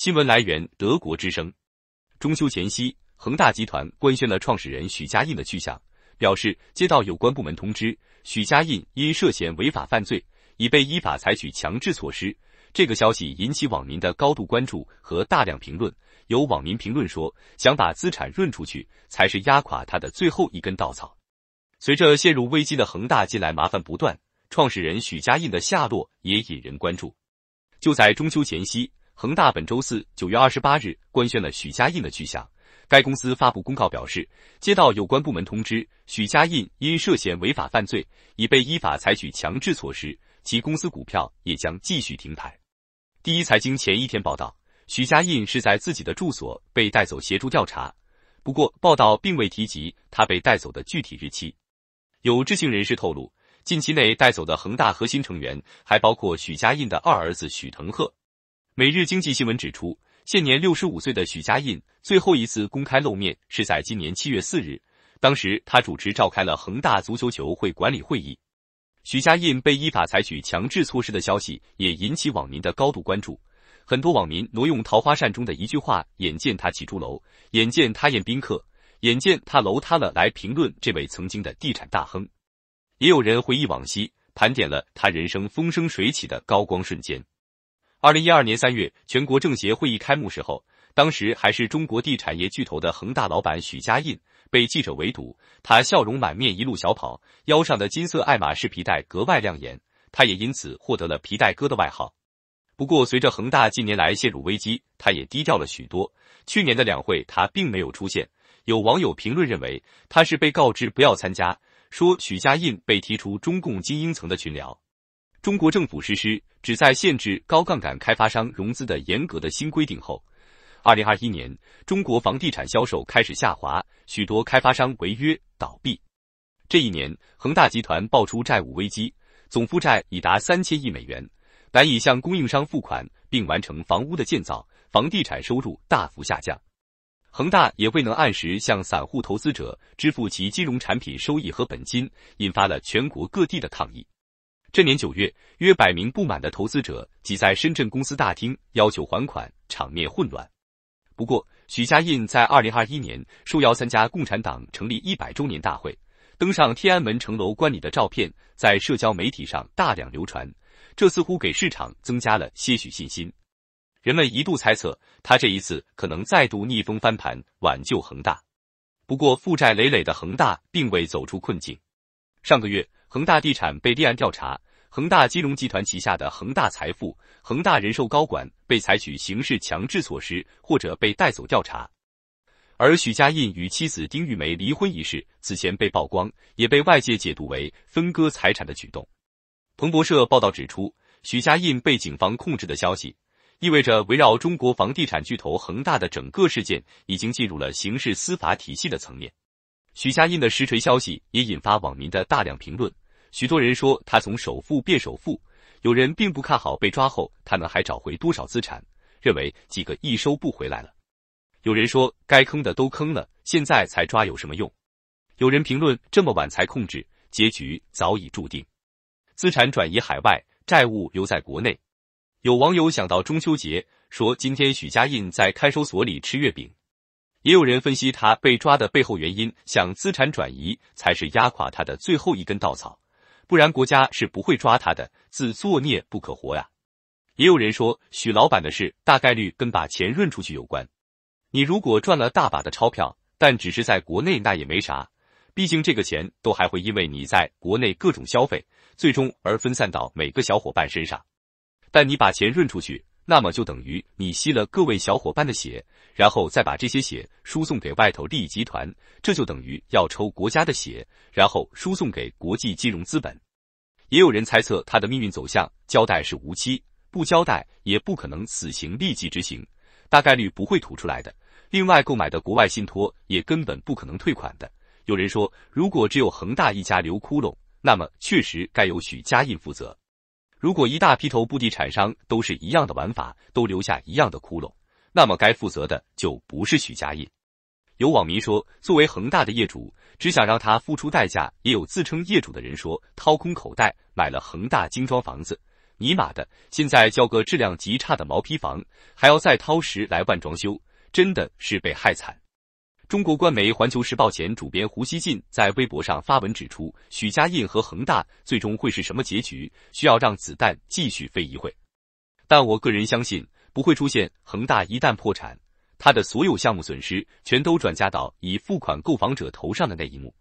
新闻来源：德国之声。中秋前夕，恒大集团官宣了创始人许家印的去向，表示接到有关部门通知，许家印因涉嫌违法犯罪，已被依法采取强制措施。这个消息引起网民的高度关注和大量评论。有网民评论说：“想把资产润出去，才是压垮他的最后一根稻草。”随着陷入危机的恒大近来麻烦不断，创始人许家印的下落也引人关注。就在中秋前夕。恒大本周四九月二十八日官宣了许家印的去向。该公司发布公告表示，接到有关部门通知，许家印因涉嫌违法犯罪，已被依法采取强制措施，其公司股票也将继续停牌。第一财经前一天报道，许家印是在自己的住所被带走协助调查，不过报道并未提及他被带走的具体日期。有知情人士透露，近期内带走的恒大核心成员还包括许家印的二儿子许腾鹤。每日经济新闻指出，现年六十五岁的许家印最后一次公开露面是在今年七月四日，当时他主持召开了恒大足球球会管理会议。许家印被依法采取强制措施的消息也引起网民的高度关注，很多网民挪用《桃花扇》中的一句话：“眼见他起朱楼，眼见他宴宾客，眼见他楼塌了”来评论这位曾经的地产大亨。也有人回忆往昔，盘点了他人生风生水起的高光瞬间。二零一二年三月，全国政协会议开幕时候，当时还是中国地产业巨头的恒大老板许家印被记者围堵，他笑容满面，一路小跑，腰上的金色爱马仕皮带格外亮眼，他也因此获得了“皮带哥”的外号。不过，随着恒大近年来陷入危机，他也低调了许多。去年的两会，他并没有出现。有网友评论认为，他是被告知不要参加，说许家印被踢出中共精英层的群聊。中国政府实施旨在限制高杠杆开发商融资的严格的新规定后，2021年，中国房地产销售开始下滑，许多开发商违约倒闭。这一年，恒大集团爆出债务危机，总负债已达三千亿美元，难以向供应商付款并完成房屋的建造，房地产收入大幅下降。恒大也未能按时向散户投资者支付其金融产品收益和本金，引发了全国各地的抗议。这年九月，约百名不满的投资者挤在深圳公司大厅，要求还款，场面混乱。不过，许家印在二零二一年受邀参加共产党成立一百周年大会，登上天安门城楼观礼的照片在社交媒体上大量流传，这似乎给市场增加了些许信心。人们一度猜测，他这一次可能再度逆风翻盘，挽救恒大。不过，负债累累的恒大并未走出困境。上个月。恒大地产被立案调查，恒大金融集团旗下的恒大财富、恒大人寿高管被采取刑事强制措施或者被带走调查。而许家印与妻子丁玉梅离婚一事此前被曝光，也被外界解读为分割财产的举动。彭博社报道指出，许家印被警方控制的消息，意味着围绕中国房地产巨头恒大的整个事件已经进入了刑事司法体系的层面。许家印的实锤消息也引发网民的大量评论。许多人说他从首富变首富，有人并不看好被抓后他们还找回多少资产，认为几个亿收不回来了。有人说该坑的都坑了，现在才抓有什么用？有人评论这么晚才控制，结局早已注定，资产转移海外，债务留在国内。有网友想到中秋节，说今天许家印在看守所里吃月饼。也有人分析他被抓的背后原因，想资产转移才是压垮他的最后一根稻草。不然国家是不会抓他的，自作孽不可活呀。也有人说许老板的事大概率跟把钱润出去有关。你如果赚了大把的钞票，但只是在国内，那也没啥，毕竟这个钱都还会因为你在国内各种消费，最终而分散到每个小伙伴身上。但你把钱润出去。那么就等于你吸了各位小伙伴的血，然后再把这些血输送给外头利益集团，这就等于要抽国家的血，然后输送给国际金融资本。也有人猜测他的命运走向，交代是无期，不交代也不可能死刑立即执行，大概率不会吐出来的。另外购买的国外信托也根本不可能退款的。有人说，如果只有恒大一家留窟窿，那么确实该由许家印负责。如果一大批头部地产商都是一样的玩法，都留下一样的窟窿，那么该负责的就不是许家印。有网民说，作为恒大的业主，只想让他付出代价；也有自称业主的人说，掏空口袋买了恒大精装房子，尼玛的，现在交个质量极差的毛坯房，还要再掏十来万装修，真的是被害惨。中国官媒《环球时报》前主编胡锡进在微博上发文指出，许家印和恒大最终会是什么结局？需要让子弹继续飞一会。但我个人相信，不会出现恒大一旦破产，他的所有项目损失全都转嫁到已付款购房者头上的那一幕。